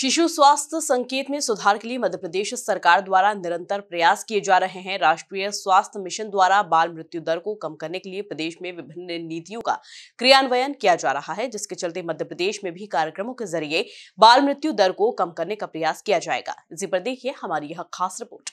शिशु स्वास्थ्य संकेत में सुधार के लिए मध्य प्रदेश सरकार द्वारा निरंतर प्रयास किए जा रहे हैं राष्ट्रीय स्वास्थ्य मिशन द्वारा बाल मृत्यु दर को कम करने के लिए प्रदेश में विभिन्न नीतियों का क्रियान्वयन किया जा रहा है जिसके चलते मध्य प्रदेश में भी कार्यक्रमों के जरिए बाल मृत्यु दर को कम करने का प्रयास किया जाएगा इसी पर देखिए हमारी यह खास रिपोर्ट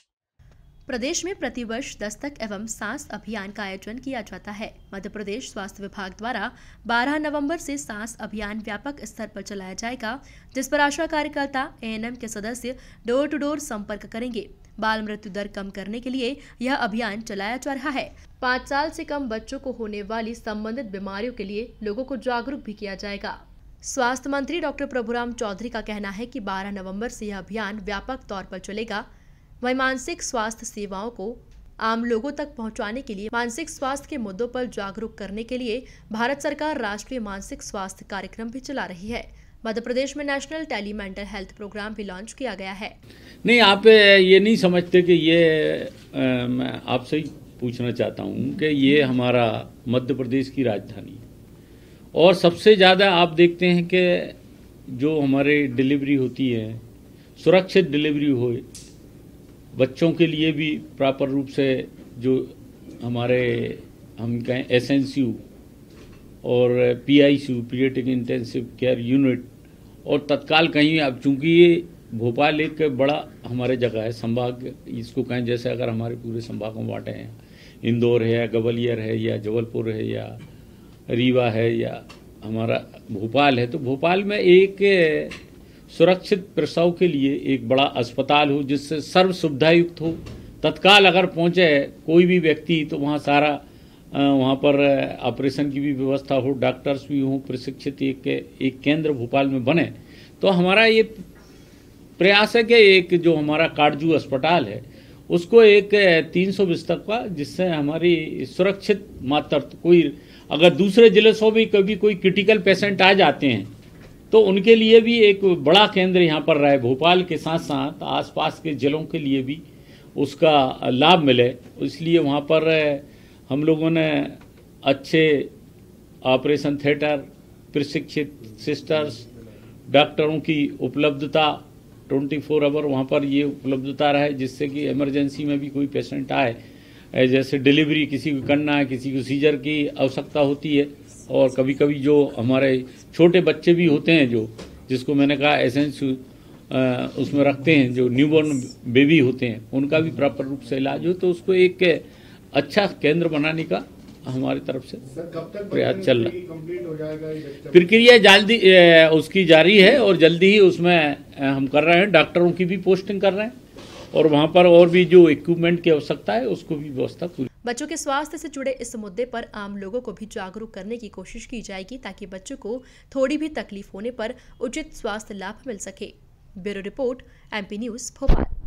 प्रदेश में प्रतिवर्ष दस्तक एवं सांस अभियान का आयोजन किया जाता है मध्य प्रदेश स्वास्थ्य विभाग द्वारा 12 नवंबर से सांस अभियान व्यापक स्तर पर चलाया जाएगा जिस पर आशा कार्यकर्ता एएनएम के सदस्य डोर टू डोर संपर्क करेंगे बाल मृत्यु दर कम करने के लिए यह अभियान चलाया जा रहा है पाँच साल से कम बच्चों को होने वाली संबंधित बीमारियों के लिए लोगों को जागरूक भी किया जाएगा स्वास्थ्य मंत्री डॉक्टर प्रभुराम चौधरी का कहना है कि 12 नवंबर से यह अभियान व्यापक तौर पर चलेगा वहीं मानसिक स्वास्थ्य सेवाओं को आम लोगों तक पहुंचाने के लिए मानसिक स्वास्थ्य के मुद्दों पर जागरूक करने के लिए भारत सरकार राष्ट्रीय मानसिक स्वास्थ्य कार्यक्रम भी चला रही है मध्य प्रदेश में national tele mental health program भी लॉन्च किया गया है नहीं आप ये नहीं समझते कि ये मैं आपसे ही पूछना चाहता हूँ कि ये हमारा मध्य प्रदेश की राजधानी है और सबसे ज़्यादा आप देखते हैं कि जो हमारे डिलीवरी होती है सुरक्षित डिलीवरी हो बच्चों के लिए भी प्रॉपर रूप से जो हमारे हम कहें एस और P I C paediatric intensive care unit और तत्काल कहीं अब चूंकि ये भोपाल एक बड़ा हमारे जगह है संभाग इसको कहें जैसे अगर हमारे पूरे संभागों में बांटे हैं इंदौर है या ग्वालियर है या जबलपुर है या रीवा है या हमारा भोपाल है तो भोपाल में एक सुरक्षित प्रसव के लिए एक बड़ा अस्पताल हो जिससे सर्व सुविधायुक्त हो तत्काल अगर पहुँचे कोई भी व्यक्ति तो वहाँ सारा वहाँ पर ऑपरेशन की भी व्यवस्था हो डॉक्टर्स भी हों प्रशिक्षित एक एक केंद्र भोपाल में बने तो हमारा ये प्रयास है कि एक जो हमारा काटजू अस्पताल है उसको एक 300 बिस्तर का जिससे हमारी सुरक्षित मातृत्व कोई अगर दूसरे ज़िले से भी कभी कोई क्रिटिकल पेशेंट आ जाते हैं तो उनके लिए भी एक बड़ा केंद्र यहाँ पर रहा है भोपाल के साथ साथ आसपास के ज़िलों के लिए भी उसका लाभ मिले इसलिए वहाँ पर हम लोगों ने अच्छे ऑपरेशन थिएटर प्रशिक्षित सिस्टर्स डॉक्टरों की उपलब्धता 24 फोर आवर वहाँ पर ये उपलब्धता रहे जिससे कि इमरजेंसी में भी कोई पेशेंट आए जैसे डिलीवरी किसी को करना है किसी को सीजर की आवश्यकता होती है और कभी कभी जो हमारे छोटे बच्चे भी होते हैं जो जिसको मैंने कहा एसेंस उसमें रखते हैं जो न्यूबॉर्न बेबी होते हैं उनका भी प्रॉपर रूप से इलाज हो तो उसको एक अच्छा केंद्र बनाने का हमारी तरफ से प्रयास चल रहा है प्रक्रिया जल्दी उसकी जारी है और जल्दी ही उसमें हम कर रहे हैं डॉक्टरों की भी पोस्टिंग कर रहे हैं और वहाँ पर और भी जो इक्विपमेंट की आवश्यकता है उसको भी व्यवस्था पूरी बच्चों के स्वास्थ्य से जुड़े इस मुद्दे पर आम लोगों को भी जागरूक करने की कोशिश की जाएगी ताकि बच्चों को थोड़ी भी तकलीफ होने पर उचित स्वास्थ्य लाभ मिल सके bureau report MP news Bhopal